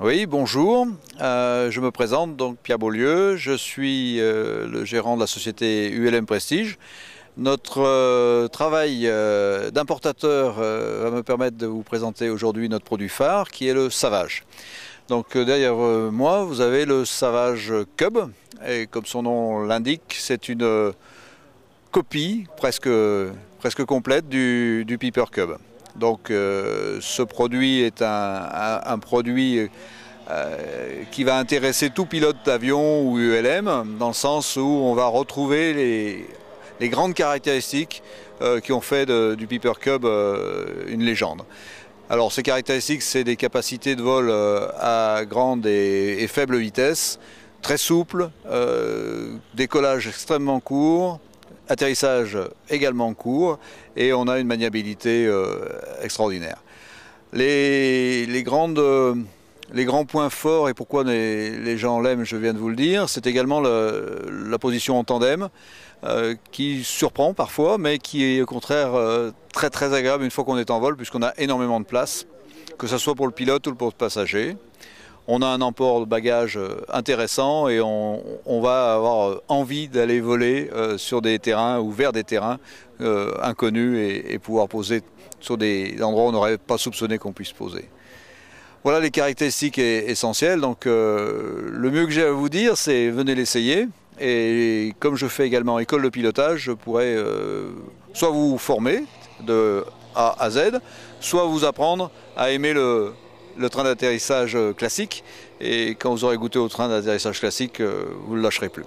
Oui, bonjour. Euh, je me présente donc Pierre Beaulieu. Je suis euh, le gérant de la société ULM Prestige. Notre euh, travail d'importateur va me permettre de vous présenter aujourd'hui notre produit phare qui est le savage. Donc derrière moi, vous avez le savage Cub. Et comme son nom l'indique, c'est une copie presque, presque complète du, du Piper Cub. Donc euh, ce produit est un, produit euh, qui va intéresser tout pilote d'avion ou ULM, dans le sens où on va retrouver les, grandes caractéristiques euh, qui ont fait du Piper Cub une légende. Alors ces caractéristiques, c'est des capacités de vol à grande et, faible vitesse, très souple, décollage extrêmement court, Atterrissage également court et on a une maniabilité euh, extraordinaire. Les, grandes, euh, les, grands points forts et pourquoi les, gens l'aiment, je viens de vous le dire, c'est également la position en tandem euh, qui surprend parfois mais qui est au contraire très très agréable une fois qu'on est en vol puisqu'on a énormément de place, que ce soit pour le pilote ou pour le passager on a un emport de bagages euh, intéressant et on, va avoir euh, envie d'aller voler euh, sur des terrains ou vers des terrains inconnus et, pouvoir poser sur des endroits où on n'aurait pas soupçonné qu'on puisse poser. Voilà les caractéristiques essentielles. Donc, le mieux que j'ai à vous dire, c'est venez l'essayer. Et comme je fais également école de pilotage, je pourrais soit vous former de A à Z, soit vous apprendre à aimer le, le train d'atterrissage classique. Et quand vous aurez goûté au train d'atterrissage classique, euh, vous ne le lâcherez plus.